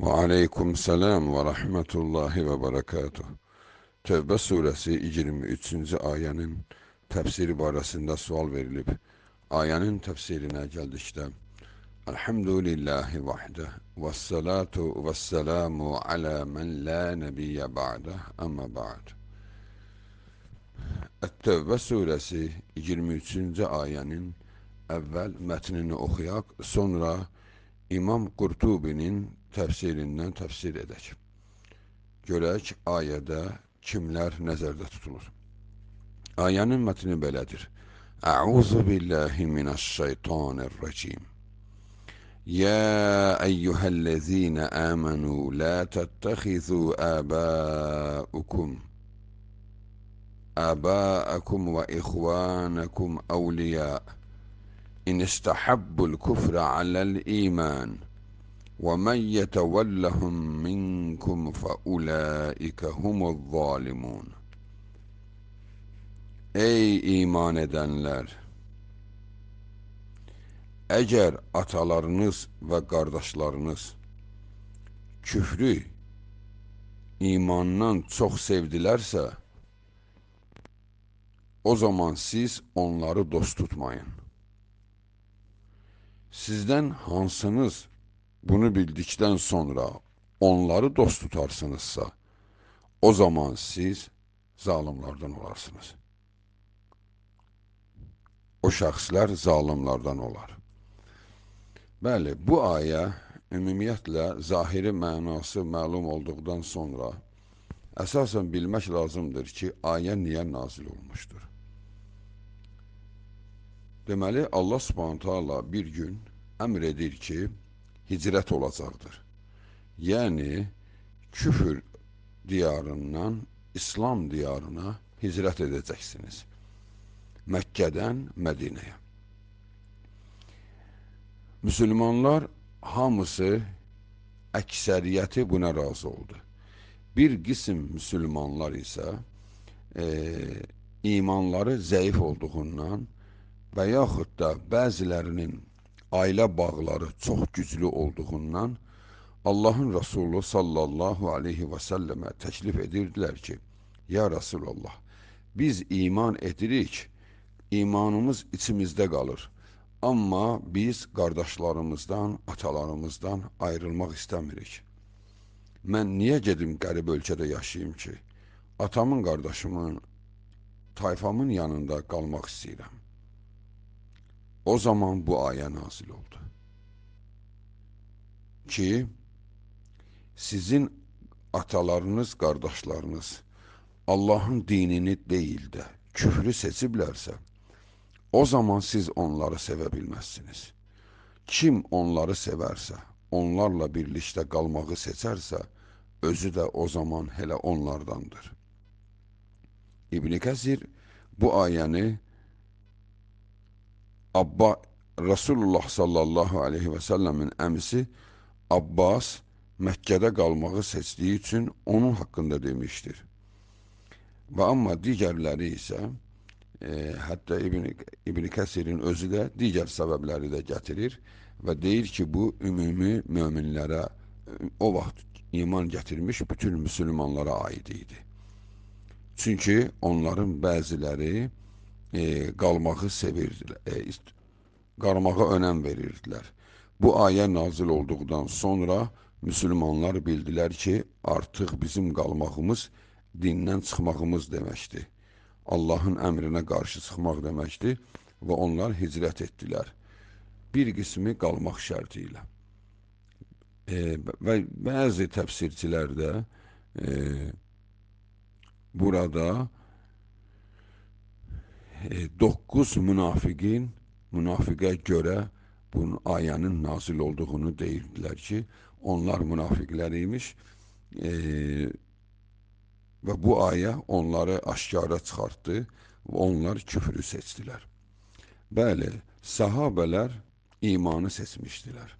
Ve aleyküm selam ve rahmetullahi ve berekatuh. Tövbe suresi 23. ayenin tefsiri barəsində sual verilib. Ayənin təfsirinə gəldikdə Elhamdülillahi vahdə Ve salatu ve salamu ala men la nəbiyyə ba'də Ama ba'd. ət Suresi surəsi 23-cü ayənin əvvəl mətnini oxuyaq, sonra İmam kurtubinin təfsirindən təfsir edək. Görək ayədə kimlər nəzərdə tutulur. Ayənin mətini belədir. Əuzu billahi rəcim. يا أيها الذين آمنوا لا تتخذوا آباءكم آباءكم وإخوانكم أولياء إن استحبوا الكفر على الإيمان وَمَنْ يَتَوَلَّهُمْ مِنْكُمْ فَاُولَٰئِكَ هُمُ الظَّالِمُونَ Ey iman edenler! Eğer atalarınız ve kardeşleriniz küfrü imandan çok sevdilerse o zaman siz onları dost tutmayın. Sizden hansınız Bunu bildikdən sonra onları dost tutarsınızsa, o zaman siz zalimlardan olarsınız. O şəxslər zalimlardan olar. Bəli, bu ayə ümumiyyətlə zahiri mənası məlum olduqdan sonra əsasən bilmək lazımdır ki, ayə niyə nazil olmuşdur. Deməli, Allah subhanətə Allah bir gün əmr edir ki, hicrət olacaqdır. Yəni küfr diyarından İslam diyarına hicrət edəcəksiniz. Məkkədən Mədinəyə. Müslümanlar hamısı əksəriyyəti buna razı oldu. Bir qism müsəlmanlar isə e, imanları zəif olduğundan və yaxud da bəzilərinin ailə bağları çox güclü olduğundan Allahın Rəsulu sallallahu aleyhi və səlləmə təklif edirdilər ki, Ya Rəsulullah, biz iman edirik, imanımız içimizdə qalır. Amma biz qardaşlarımızdan, atalarımızdan ayrılmaq istəmirik. Mən niyə gedim qərib ölkədə yaşayayım ki? Atamın, qardaşımın, tayfamın yanında qalmaq istəyirəm. O zaman bu aya nazil oldu. Ki, sizin atalarınız, qardaşlarınız Allahın dinini deyil də küfrü seçiblərsə, o zaman siz onları sevə bilməzsiniz. Kim onları sevərsə, onlarla birlikdə qalmağı seçərsə, özü də o zaman hələ onlardandır. İbn Kəsir bu ayəni Abba Rasulullah sallallahu aleyhi və səlləmin əmisi Abbas Məkkədə qalmağı seçdiyi üçün onun haqqında demişdir. Və amma digərləri isə, e, hətta İbn, İbn Kəsirin özü də digər səbəbləri də gətirir və deyir ki, bu ümumi möminlərə, o vaxt iman gətirmiş bütün müsəlmanlara aid idi. Çünki onların bəziləri, e, qalmağı sevirdilər, e, qalmağa önəm verirdilər. Bu ayə nazil olduqdan sonra müsəlmanlar bildilər ki, artıq bizim qalmağımız dindən çıxmağımız deməkdir. Allahın əmrinə qarşı çıxmaq deməkdir və onlar hicrət etdilər. Bir qismi qalmaq şərti ilə. E, və bəzi təfsirçilər də e, burada e, e, 9 münafikin münafığa göre bu ayanın nazil olduğunu deyirdiler ki onlar münafiqləriymiş e, və bu aya onları aşkara çıxartdı və onlar küfürü seçdilər. Bəli, sahabeler imanı seçmişdilər.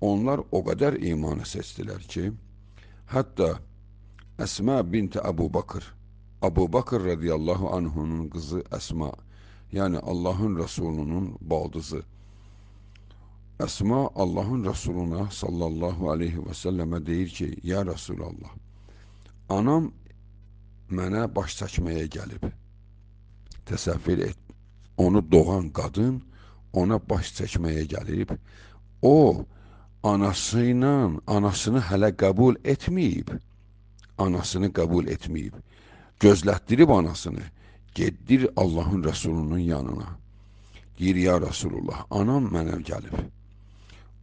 Onlar o kadar imanı seçdilər ki, hətta Əsmə binti Əbu Bakır Abu Bakır radıyallahu anh'unun kızı Esma yani Allah'ın Resulü'nün baldızı. Esma Allah'ın Resulüne sallallahu aleyhi ve selleme deyir ki Ya Resulallah anam mənə baş çəkməyə gelip Təsəvvür et. Onu doğan kadın ona baş çəkməyə gəlib. O anası anasını hələ qəbul etməyib. Anasını qəbul etməyib. gözlətdirib anasını, geddir Allahın Rəsulunun yanına. Deyir, ya Rəsulullah, anam mənə gəlib.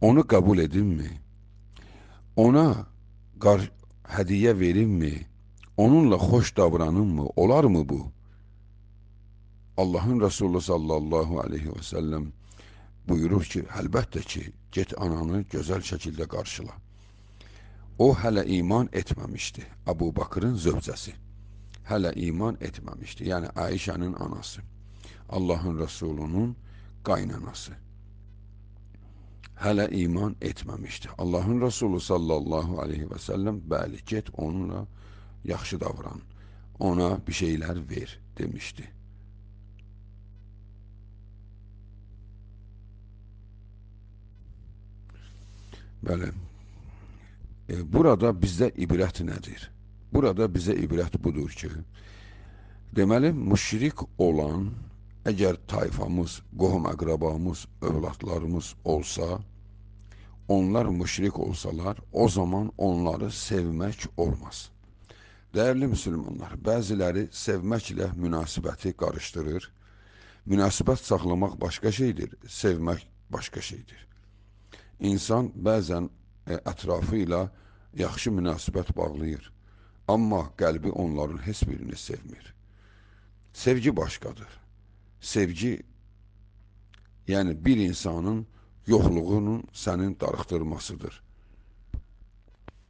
Onu qəbul edinmi? Ona qar hədiyə verinmi? Onunla xoş davranınmı? Olarmı bu? Allahın Rəsulü sallallahu aleyhi və səlləm buyurur ki, həlbəttə ki, get ananı gözəl şəkildə qarşıla. O hələ iman etməmişdi, Əbu Bakırın zövcəsi hələ iman etməmişdi. Yəni Ayşənin anası, Allahın Rəsulunun qaynanası hələ iman etməmişdi. Allahın Rəsulu sallallahu aleyhi və səlləm bəli, get onunla yaxşı davran, ona bir şeylər ver demişdi. Bəli, e, burada bizdə ibrət nədir? Burada bizə ibrət budur ki, deməli, müşrik olan, əgər tayfamız, qohum əqrabamız, övladlarımız olsa, onlar müşrik olsalar, o zaman onları sevmək olmaz. Dəyərli müsəlmanlar, bəziləri sevməklə münasibəti qarışdırır. Münasibət saxlamaq başqa şeydir, sevmək başqa şeydir. İnsan bəzən e, ətrafı ilə yaxşı münasibət bağlayır. Amma qəlbi onların heç birini sevmir. Sevgi başqadır. Sevgi, yəni bir insanın yoxluğunun sənin darıxdırmasıdır.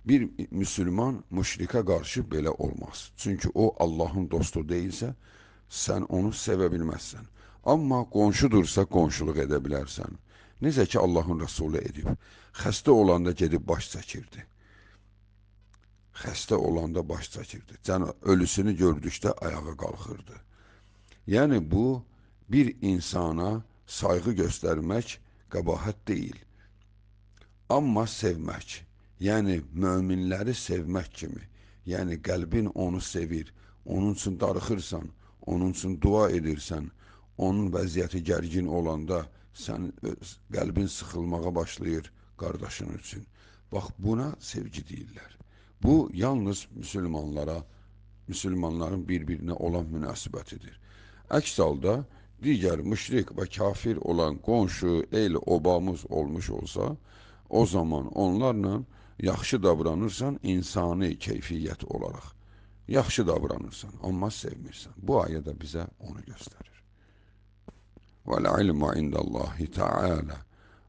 Bir müsəlman müşrikə qarşı belə olmaz. Çünki o Allahın dostu deyilsə, sən onu sevə bilməzsən. Amma qonşudursa qonşuluq edə bilərsən. Necə ki Allahın Rəsulu edib, xəstə olanda gedib baş çəkirdi xəstə olanda baş çəkirdi. Cana ölüsünü gördükdə ayağa qalxırdı. Yəni bu bir insana sayğı göstərmək qəbahət deyil. Amma sevmək, yəni möminləri sevmək kimi, yəni qəlbin onu sevir, onun üçün darıxırsan, onun üçün dua edirsən, onun vəziyyəti gərgin olanda sən öz qəlbin sıxılmağa başlayır qardaşın üçün. Bax buna sevgi deyirlər. Bu yalnız Müslümanlara, Müslümanların birbirine olan münasibətidir. Əks halda digər müşrik ve kafir olan konşu el, obamız olmuş olsa, o zaman onlarla yaxşı davranırsan insani keyfiyyət olarak, Yaxşı davranırsan, amma sevmirsen. Bu ayə bize onu gösterir. Vəl ilmu indallahi ta'ala